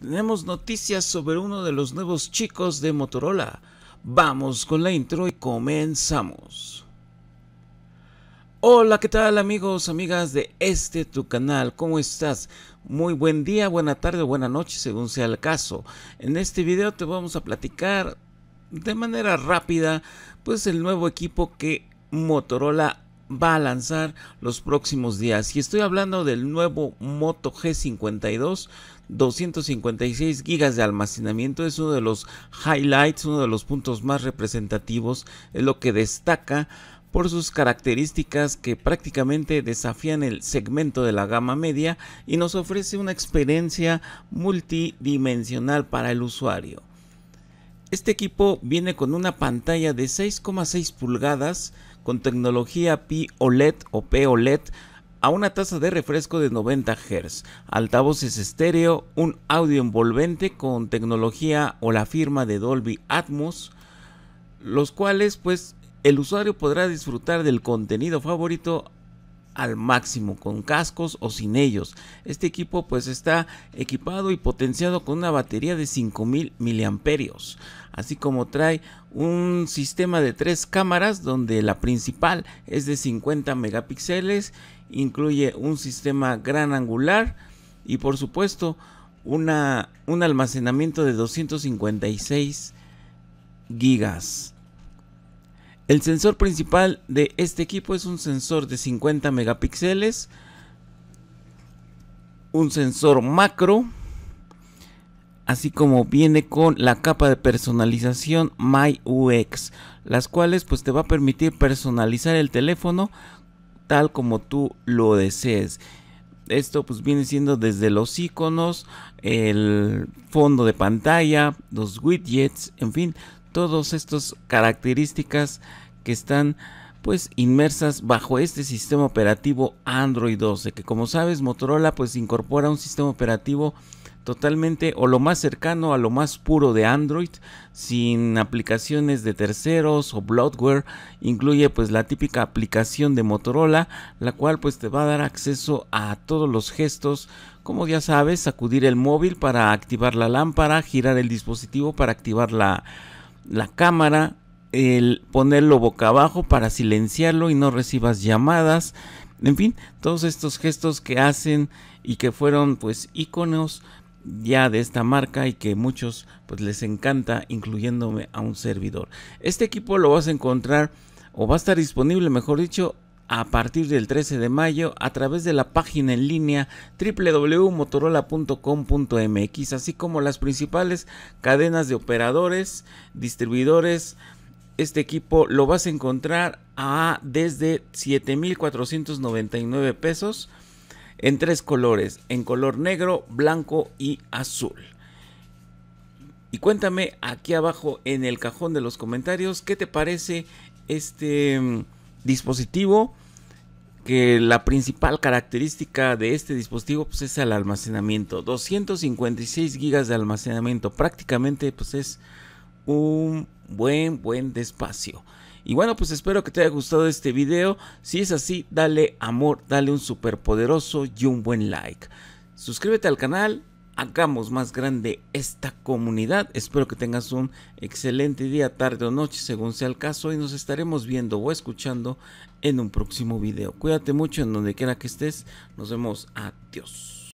tenemos noticias sobre uno de los nuevos chicos de Motorola. Vamos con la intro y comenzamos. Hola, ¿qué tal amigos, amigas de este tu canal? ¿Cómo estás? Muy buen día, buena tarde, buena noche, según sea el caso. En este video te vamos a platicar de manera rápida, pues el nuevo equipo que Motorola va a lanzar los próximos días. Y estoy hablando del nuevo Moto G52, 256 gb de almacenamiento. Es uno de los highlights, uno de los puntos más representativos. Es lo que destaca por sus características que prácticamente desafían el segmento de la gama media y nos ofrece una experiencia multidimensional para el usuario. Este equipo viene con una pantalla de 6,6 pulgadas con tecnología P-OLED o P-OLED e a una tasa de refresco de 90 Hz, altavoces estéreo, un audio envolvente con tecnología o la firma de Dolby Atmos, los cuales pues el usuario podrá disfrutar del contenido favorito al máximo, con cascos o sin ellos. Este equipo pues está equipado y potenciado con una batería de 5000 miliamperios, así como trae un sistema de tres cámaras donde la principal es de 50 megapíxeles, incluye un sistema gran angular y por supuesto una, un almacenamiento de 256 gigas. El sensor principal de este equipo es un sensor de 50 megapíxeles, un sensor macro, así como viene con la capa de personalización MyUX, las cuales pues te va a permitir personalizar el teléfono tal como tú lo desees. Esto pues viene siendo desde los iconos, el fondo de pantalla, los widgets, en fin, todas estas características que están pues inmersas bajo este sistema operativo Android 12, que como sabes Motorola pues incorpora un sistema operativo totalmente o lo más cercano a lo más puro de Android, sin aplicaciones de terceros o bloatware, incluye pues la típica aplicación de Motorola, la cual pues te va a dar acceso a todos los gestos, como ya sabes, sacudir el móvil para activar la lámpara, girar el dispositivo para activar la la cámara, el ponerlo boca abajo para silenciarlo y no recibas llamadas. En fin, todos estos gestos que hacen y que fueron pues iconos ya de esta marca y que muchos pues les encanta, incluyéndome a un servidor. Este equipo lo vas a encontrar o va a estar disponible, mejor dicho, a partir del 13 de mayo a través de la página en línea www.motorola.com.mx, así como las principales cadenas de operadores, distribuidores. Este equipo lo vas a encontrar a desde 7.499 pesos en tres colores, en color negro, blanco y azul. Y cuéntame aquí abajo en el cajón de los comentarios qué te parece este mm, dispositivo que la principal característica de este dispositivo pues, es el almacenamiento. 256 gigas de almacenamiento. Prácticamente pues es un buen, buen despacio. Y bueno, pues espero que te haya gustado este video. Si es así, dale amor, dale un superpoderoso y un buen like. Suscríbete al canal hagamos más grande esta comunidad. Espero que tengas un excelente día, tarde o noche, según sea el caso, y nos estaremos viendo o escuchando en un próximo video. Cuídate mucho en donde quiera que estés. Nos vemos. Adiós.